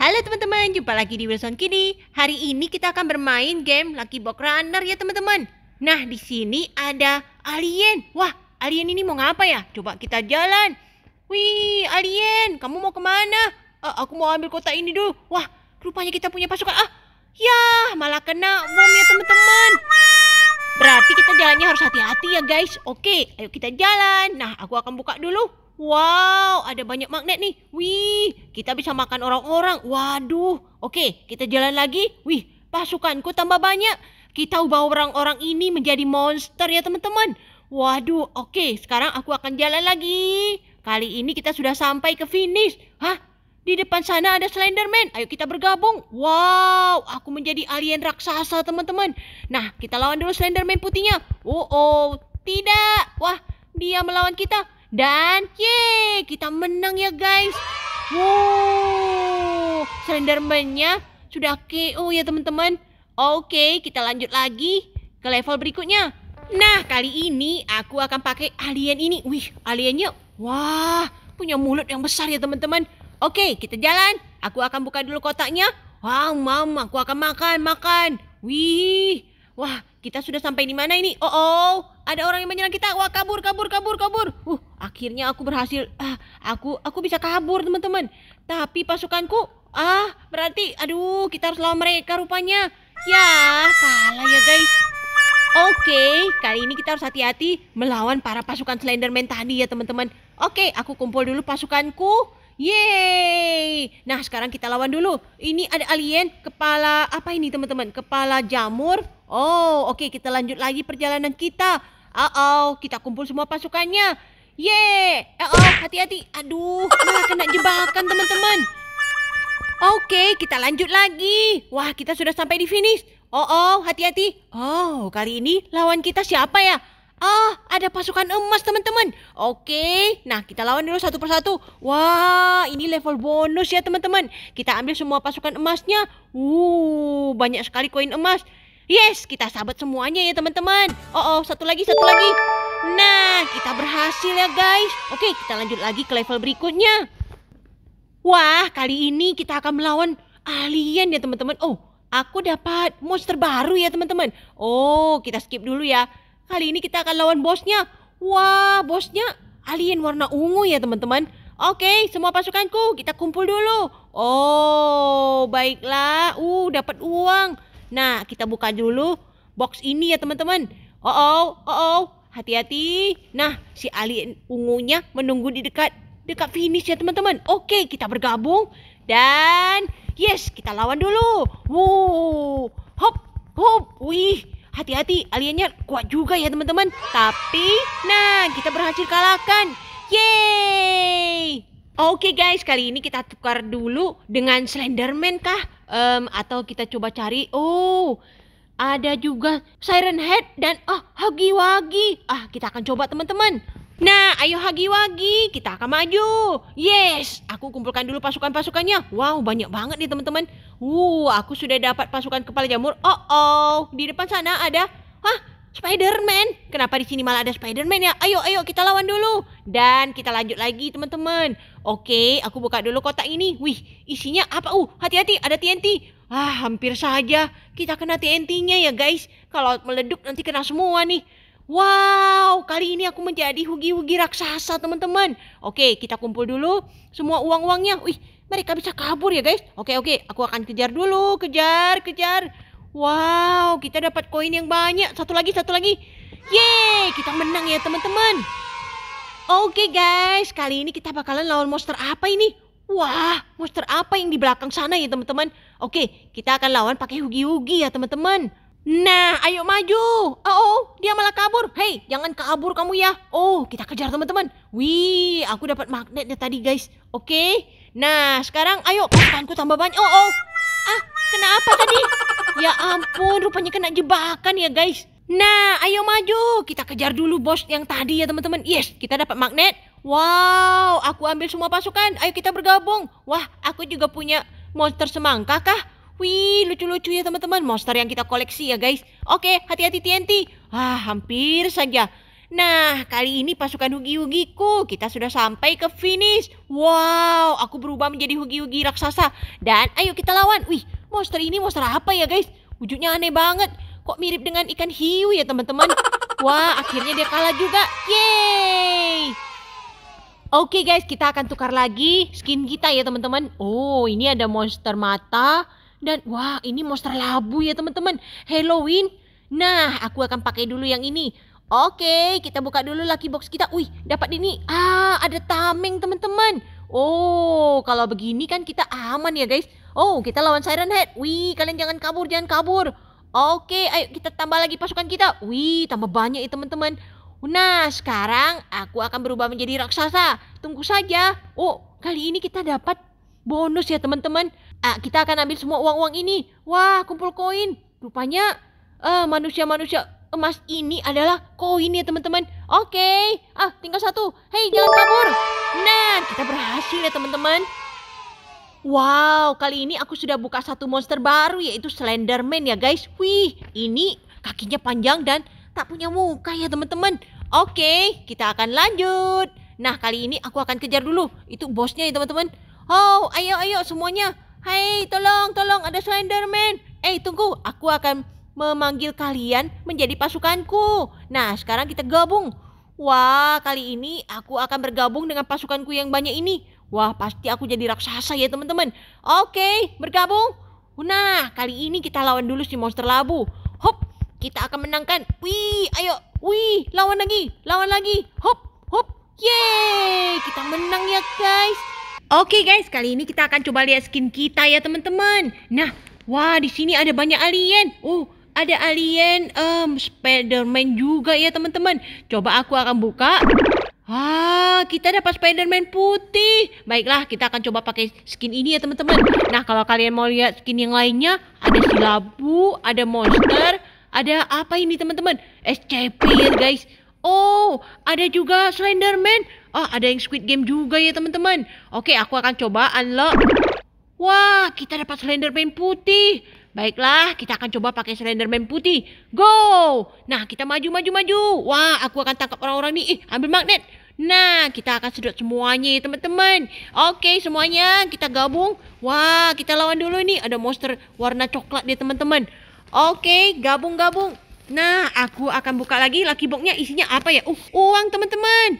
Halo teman-teman, jumpa lagi di Wilson Kini. Hari ini kita akan bermain game Lucky Box Runner ya teman-teman. Nah, di sini ada alien. Wah, alien ini mau ngapa ya? Coba kita jalan. Wih, alien, kamu mau kemana? Uh, aku mau ambil kotak ini dulu. Wah, rupanya kita punya pasukan. Ah, ya malah kena bom ya teman-teman. Berarti kita jalannya harus hati-hati ya guys. Oke, ayo kita jalan. Nah, aku akan buka dulu. Wow, ada banyak magnet nih. Wih, kita bisa makan orang-orang. Waduh. Oke, kita jalan lagi. Wih, pasukanku tambah banyak. Kita ubah orang-orang ini menjadi monster ya teman-teman. Waduh, oke. Sekarang aku akan jalan lagi. Kali ini kita sudah sampai ke finish. Hah? Di depan sana ada Slenderman. Ayo kita bergabung. Wow, aku menjadi alien raksasa teman-teman. Nah, kita lawan dulu Slenderman putihnya. Oh, oh. Tidak. Wah, dia melawan kita. Dan ye, kita menang ya guys. Wow, Slenderman-nya sudah oh ya teman-teman. Oke, kita lanjut lagi ke level berikutnya. Nah, kali ini aku akan pakai alien ini. Wih, aliennya wah, punya mulut yang besar ya teman-teman. Oke, kita jalan. Aku akan buka dulu kotaknya. Wah, mam, aku akan makan, makan. Wih, Wah, kita sudah sampai di mana ini? Oh, oh, ada orang yang menyerang kita. Wah, kabur, kabur, kabur, kabur. Uh, akhirnya aku berhasil. Ah, aku aku bisa kabur, teman-teman. Tapi pasukanku, ah, berarti aduh, kita harus lawan mereka rupanya. Ya, kalah ya, guys. Oke, okay, kali ini kita harus hati-hati melawan para pasukan Slenderman tadi ya, teman-teman. Oke, okay, aku kumpul dulu pasukanku. Yeay! Nah, sekarang kita lawan dulu. Ini ada alien kepala apa ini, teman-teman? Kepala jamur Oh, oke okay, kita lanjut lagi perjalanan kita. Uh oh, kita kumpul semua pasukannya. Ye! Uh oh, hati-hati. Aduh, malah kena jebakan teman-teman. Oke, okay, kita lanjut lagi. Wah, kita sudah sampai di finish. Oh, oh, hati-hati. Oh, kali ini lawan kita siapa ya? Ah, ada pasukan emas teman-teman. Oke, nah kita lawan dulu satu persatu. Wah, ini level bonus ya teman-teman. Kita ambil semua pasukan emasnya. Uh, banyak sekali koin emas. Yes, kita sahabat semuanya ya teman-teman. Oh, oh, satu lagi, satu lagi. Nah, kita berhasil ya guys. Oke, kita lanjut lagi ke level berikutnya. Wah, kali ini kita akan melawan alien ya teman-teman. Oh, aku dapat monster baru ya teman-teman. Oh, kita skip dulu ya. Kali ini kita akan lawan bosnya. Wah, bosnya alien warna ungu ya teman-teman. Oke, semua pasukanku kita kumpul dulu. Oh, baiklah. Uh, dapat uang. Nah, kita buka dulu box ini ya teman-teman. Oh oh, oh oh, hati-hati. Nah, si alien ungunya menunggu di dekat dekat finish ya teman-teman. Oke, kita bergabung dan yes, kita lawan dulu. Wow, hop, hop, wih. Hati-hati, aliennya kuat juga ya teman-teman. Tapi, nah kita berhasil kalahkan. Yeay! Oke okay guys, kali ini kita tukar dulu dengan Slenderman kah? um, atau kita coba cari oh ada juga Siren Head dan oh hagi wagi Ah, kita akan coba teman-teman. Nah, ayo hagi wagi kita akan maju. Yes, aku kumpulkan dulu pasukan-pasukannya. Wow, banyak banget nih teman-teman. Uh, aku sudah dapat pasukan kepala jamur. Oh, oh, di depan sana ada. Hah, Spider-Man. Kenapa di sini malah ada Spider-Man ya? Ayo, ayo kita lawan dulu. Dan kita lanjut lagi teman-teman. Oke, aku buka dulu kotak ini. Wih, isinya apa? Uh, hati-hati ada TNT. Ah, hampir saja kita kena TNT-nya ya guys. Kalau meleduk nanti kena semua nih. Wow, kali ini aku menjadi hugi-hugi raksasa teman-teman. Oke, kita kumpul dulu semua uang-uangnya. Wih, mereka bisa kabur ya guys. Oke, oke, aku akan kejar dulu, kejar, kejar. Wow, kita dapat koin yang banyak. Satu lagi, satu lagi. Yeay, kita menang ya teman-teman. Oke okay, guys, kali ini kita bakalan lawan monster apa ini? Wah, monster apa yang di belakang sana ya teman-teman? Oke, okay, kita akan lawan pakai hugi-hugi ya teman-teman. Nah, ayo maju. Oh, oh, dia malah kabur. Hei, jangan kabur kamu ya. Oh, kita kejar teman-teman. Wih, aku dapat magnetnya tadi guys. Oke. Okay. Nah, sekarang ayo pasukanku tambah banyak. Oh, oh ah, kenapa tadi? Ya ampun, rupanya kena jebakan ya guys. Nah, ayo maju. Kita kejar dulu bos yang tadi ya teman-teman. Yes, kita dapat magnet. Wow, aku ambil semua pasukan. Ayo kita bergabung. Wah, aku juga punya monster semangka kah? Wih, lucu-lucu ya teman-teman. Monster yang kita koleksi ya guys. Oke, hati-hati TNT. Ah, hampir saja. Nah, kali ini pasukan Hugi-Hugiku, kita sudah sampai ke finish. Wow, aku berubah menjadi Hugi-Hugi raksasa. Dan ayo kita lawan. Wih, monster ini monster apa ya guys? Wujudnya aneh banget. Kok mirip dengan ikan hiu ya teman-teman? Wah, akhirnya dia kalah juga. Yeay! Oke okay guys, kita akan tukar lagi skin kita ya teman-teman. Oh, ini ada monster mata. Dan wah, ini monster labu ya teman-teman. Halloween. Nah, aku akan pakai dulu yang ini. Oke, kita buka dulu lucky box kita. Wih, dapat ini. Ah, ada tameng teman-teman. Oh, kalau begini kan kita aman ya guys. Oh, kita lawan Siren Head. Wih, kalian jangan kabur, jangan kabur. Oke, ayo kita tambah lagi pasukan kita. Wih, tambah banyak ya teman-teman. Nah, sekarang aku akan berubah menjadi raksasa. Tunggu saja. Oh, kali ini kita dapat bonus ya teman-teman. Ah, kita akan ambil semua uang-uang ini. Wah, kumpul koin. Rupanya eh, manusia-manusia emas ini adalah koin ya teman-teman. Oke, okay. ah tinggal satu. Hei jangan kabur. Nah kita berhasil ya teman-teman. Wow, kali ini aku sudah buka satu monster baru yaitu Slenderman ya guys. Wih, ini kakinya panjang dan tak punya muka ya teman-teman. Oke, okay, kita akan lanjut. Nah, kali ini aku akan kejar dulu. Itu bosnya ya teman-teman. Oh, ayo ayo semuanya. Hai, tolong, tolong ada Slenderman. Eh, tunggu, aku akan memanggil kalian menjadi pasukanku. Nah, sekarang kita gabung. Wah, kali ini aku akan bergabung dengan pasukanku yang banyak ini. Wah, pasti aku jadi raksasa ya teman-teman. Oke, bergabung. Nah, kali ini kita lawan dulu si monster labu. Hop, kita akan menangkan. Wih, ayo. Wih, lawan lagi, lawan lagi. Hop, hop. Yeay, kita menang ya guys. Oke guys, kali ini kita akan coba lihat skin kita ya teman-teman. Nah, wah di sini ada banyak alien. Oh, ada alien um, Spiderman juga ya teman-teman. Coba aku akan buka. Ah, kita dapat Spiderman putih. Baiklah, kita akan coba pakai skin ini ya teman-teman. Nah, kalau kalian mau lihat skin yang lainnya, ada si labu, ada monster, ada apa ini teman-teman? SCP ya guys. Oh, ada juga Slenderman. Oh, ada yang Squid Game juga ya teman-teman. Oke, aku akan coba unlock. Wah, kita dapat Slenderman putih. Baiklah, kita akan coba pakai Slenderman putih. Go! Nah, kita maju, maju, maju. Wah, aku akan tangkap orang-orang ini. Ih, ambil magnet. Nah, kita akan sedot semuanya ya teman-teman. Oke, semuanya kita gabung. Wah, kita lawan dulu nih. Ada monster warna coklat dia teman-teman. Oke, gabung-gabung. Nah, aku akan buka lagi lucky box-nya. isinya apa ya? Uh, uang teman-teman.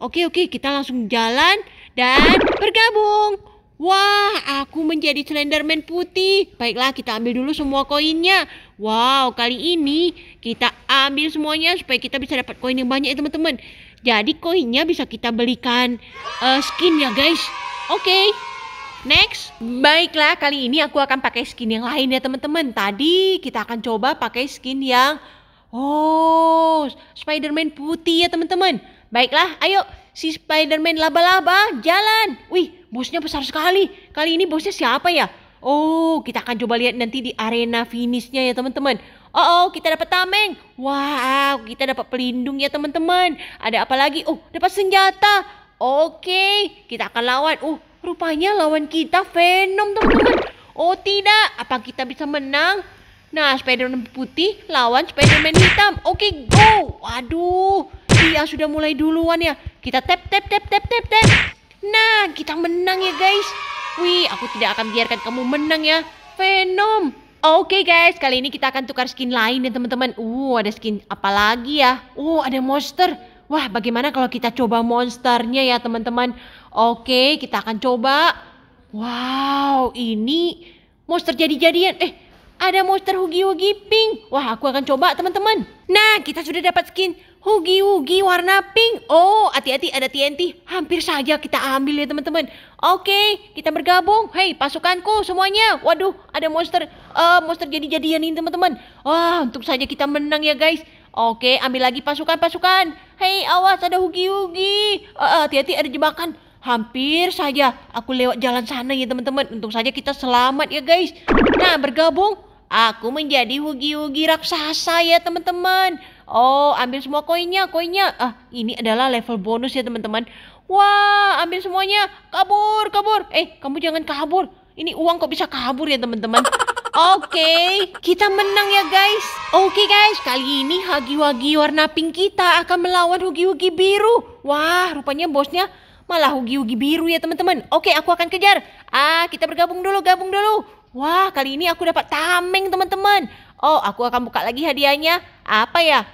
Oke, oke, kita langsung jalan dan bergabung. Wah, aku menjadi Slenderman putih. Baiklah, kita ambil dulu semua koinnya. Wow, kali ini kita ambil semuanya supaya kita bisa dapat koin yang banyak ya teman-teman. Jadi koinnya bisa kita belikan uh, skin ya guys. Oke, okay. next. Baiklah, kali ini aku akan pakai skin yang lain ya teman-teman. Tadi kita akan coba pakai skin yang... Oh, Spiderman putih ya teman-teman. Baiklah, ayo si spider laba-laba jalan. Wih, bosnya besar sekali. Kali ini bosnya siapa ya? Oh, kita akan coba lihat nanti di arena finishnya ya teman-teman. Oh, oh, kita dapat tameng. Wow, kita dapat pelindung ya teman-teman. Ada apa lagi? Oh, dapat senjata. Oke, kita akan lawan. Oh, rupanya lawan kita Venom teman-teman. Oh tidak, apa kita bisa menang? Nah, Spiderman putih lawan Spiderman hitam. Oke, go. Waduh, yang sudah mulai duluan ya. Kita tap tap tap tap tap tap. Nah, kita menang ya guys. Wih, aku tidak akan biarkan kamu menang ya. Venom. Oke okay guys, kali ini kita akan tukar skin lain ya teman-teman. Uh, ada skin apa lagi ya? Uh, ada monster. Wah, bagaimana kalau kita coba monsternya ya teman-teman? Oke, okay, kita akan coba. Wow, ini monster jadi-jadian. Eh, ada monster hugi-hugi pink. Wah, aku akan coba teman-teman. Nah, kita sudah dapat skin hugi-hugi warna pink. Oh, hati-hati ada TNT. Hampir saja kita ambil ya teman-teman. Oke, kita bergabung. Hei, pasukanku semuanya. Waduh, ada monster uh, monster jadi-jadian ini teman-teman. Wah, untuk saja kita menang ya guys. Oke, ambil lagi pasukan-pasukan. Hei, awas ada hugi-hugi. hati eh, eh, hati-hati ada jebakan. Hampir saja aku lewat jalan sana ya teman-teman. Untung saja kita selamat ya guys. Nah, bergabung Aku menjadi hugi-hugi raksasa ya teman-teman. Oh, ambil semua koinnya, koinnya. Ah, ini adalah level bonus ya teman-teman. Wah, ambil semuanya. Kabur, kabur. Eh, kamu jangan kabur. Ini uang kok bisa kabur ya teman-teman. Oke, okay, kita menang ya guys. Oke okay, guys, kali ini hagi-wagi warna pink kita akan melawan hugi-hugi biru. Wah, rupanya bosnya malah hugi-hugi biru ya teman-teman. Oke, okay, aku akan kejar. Ah, kita bergabung dulu, gabung dulu. Wah, kali ini aku dapat tameng teman-teman. Oh, aku akan buka lagi hadiahnya. Apa ya?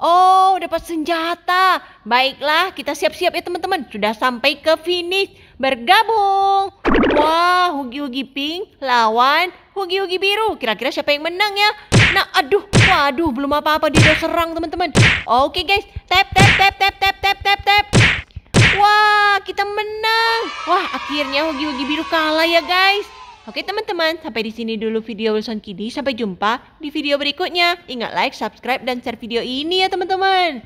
Oh, dapat senjata. Baiklah, kita siap-siap ya teman-teman. Sudah sampai ke finish. Bergabung. Wah, hugi-hugi pink lawan hugi-hugi biru. Kira-kira siapa yang menang ya? Nah, aduh, waduh, belum apa-apa dia udah serang teman-teman. Oke guys, tap, tap, tap, tap, tap, tap, tap, tap. Wah, kita menang. Wah, akhirnya hugi-hugi biru kalah ya guys. Oke teman-teman, sampai di sini dulu video Wilson Kidi. Sampai jumpa di video berikutnya. Ingat like, subscribe, dan share video ini ya teman-teman.